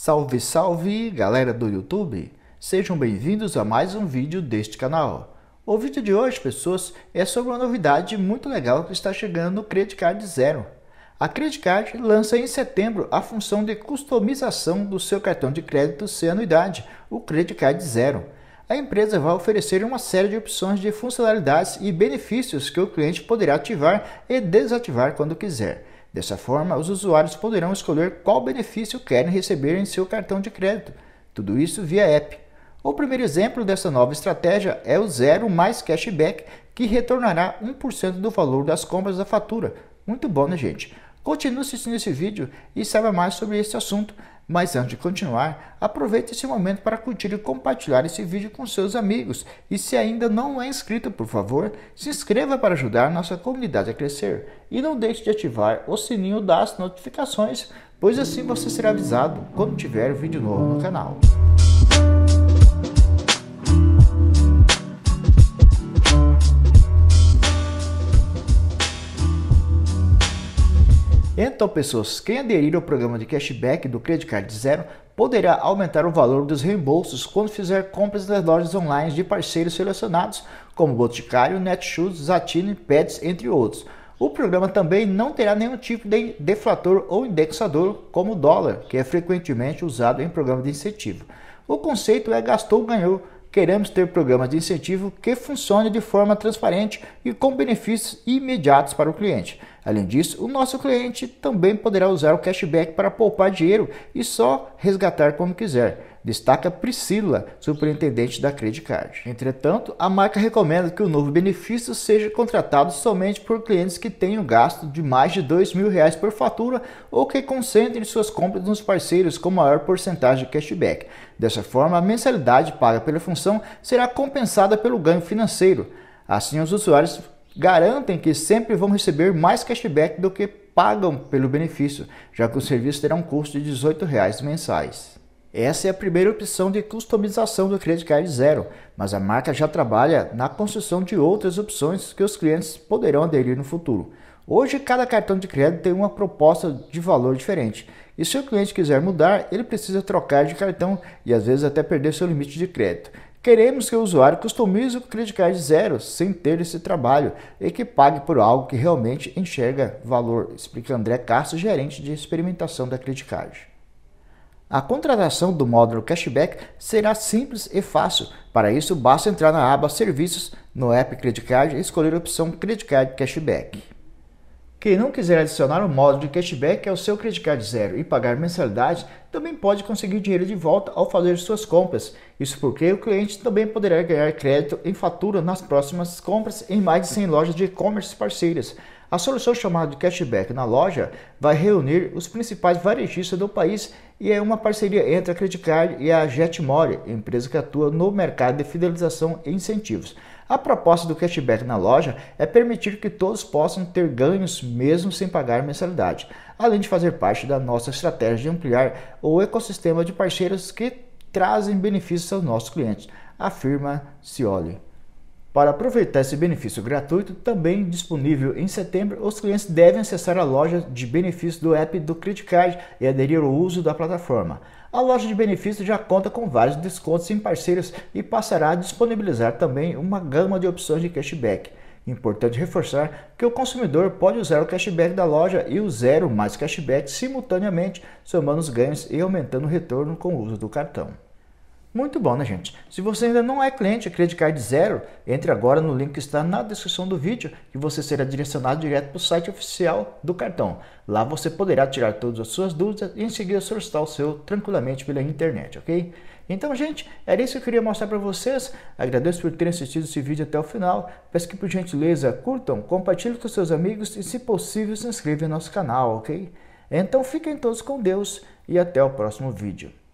Salve, salve, galera do YouTube! Sejam bem-vindos a mais um vídeo deste canal. O vídeo de hoje, pessoas, é sobre uma novidade muito legal que está chegando no Credit Card Zero. A Credit Card lança em setembro a função de customização do seu cartão de crédito sem anuidade, o Credit Card Zero. A empresa vai oferecer uma série de opções de funcionalidades e benefícios que o cliente poderá ativar e desativar quando quiser. Dessa forma, os usuários poderão escolher qual benefício querem receber em seu cartão de crédito, tudo isso via app. O primeiro exemplo dessa nova estratégia é o Zero Mais Cashback, que retornará 1% do valor das compras da fatura. Muito bom, né, gente? Continue assistindo esse vídeo e saiba mais sobre esse assunto. Mas antes de continuar, aproveite esse momento para curtir e compartilhar esse vídeo com seus amigos. E se ainda não é inscrito, por favor, se inscreva para ajudar nossa comunidade a crescer. E não deixe de ativar o sininho das notificações, pois assim você será avisado quando tiver vídeo novo no canal. Então, pessoas, quem aderir ao programa de cashback do Credit Card Zero poderá aumentar o valor dos reembolsos quando fizer compras nas lojas online de parceiros selecionados, como Boticário, Netshoes, Zatini, Pets, entre outros. O programa também não terá nenhum tipo de deflator ou indexador, como o dólar, que é frequentemente usado em programas de incentivo. O conceito é gastou, ganhou. Queremos ter programas de incentivo que funcionem de forma transparente e com benefícios imediatos para o cliente. Além disso, o nosso cliente também poderá usar o cashback para poupar dinheiro e só resgatar como quiser. Destaca Priscila, superintendente da Credit Card. Entretanto, a marca recomenda que o novo benefício seja contratado somente por clientes que tenham gasto de mais de R$ reais por fatura ou que concentrem suas compras nos parceiros com maior porcentagem de cashback. Dessa forma, a mensalidade paga pela função será compensada pelo ganho financeiro. Assim, os usuários garantem que sempre vão receber mais cashback do que pagam pelo benefício, já que o serviço terá um custo de R$18 mensais. Essa é a primeira opção de customização do Credit Card Zero, mas a marca já trabalha na construção de outras opções que os clientes poderão aderir no futuro. Hoje, cada cartão de crédito tem uma proposta de valor diferente, e se o cliente quiser mudar, ele precisa trocar de cartão e às vezes até perder seu limite de crédito. Queremos que o usuário customize o credit card zero sem ter esse trabalho e que pague por algo que realmente enxerga valor, explica André Castro, gerente de experimentação da credit card. A contratação do módulo cashback será simples e fácil. Para isso, basta entrar na aba Serviços no app Credit Card e escolher a opção Credit Card Cashback. Quem não quiser adicionar o um módulo de cashback ao seu Credit Card Zero e pagar mensalidade, também pode conseguir dinheiro de volta ao fazer suas compras. Isso porque o cliente também poderá ganhar crédito em fatura nas próximas compras em mais de 100 lojas de e-commerce parceiras. A solução chamada cashback na loja vai reunir os principais varejistas do país e é uma parceria entre a Credit Card e a Jetmore, empresa que atua no mercado de fidelização e incentivos. A proposta do cashback na loja é permitir que todos possam ter ganhos mesmo sem pagar mensalidade além de fazer parte da nossa estratégia de ampliar o ecossistema de parceiros que trazem benefícios aos nossos clientes, afirma Cioli. Para aproveitar esse benefício gratuito, também disponível em setembro, os clientes devem acessar a loja de benefícios do app do Criticard e aderir ao uso da plataforma. A loja de benefícios já conta com vários descontos em parceiros e passará a disponibilizar também uma gama de opções de cashback. Importante reforçar que o consumidor pode usar o cashback da loja e o zero mais cashback simultaneamente, somando os ganhos e aumentando o retorno com o uso do cartão. Muito bom, né, gente? Se você ainda não é cliente Credit Card Zero, entre agora no link que está na descrição do vídeo e você será direcionado direto para o site oficial do cartão. Lá você poderá tirar todas as suas dúvidas e em seguida solicitar o seu tranquilamente pela internet, ok? Então, gente, era isso que eu queria mostrar para vocês. Agradeço por terem assistido esse vídeo até o final. Peço que, por gentileza, curtam, compartilhem com seus amigos e, se possível, se inscrevam no nosso canal, ok? Então, fiquem todos com Deus e até o próximo vídeo.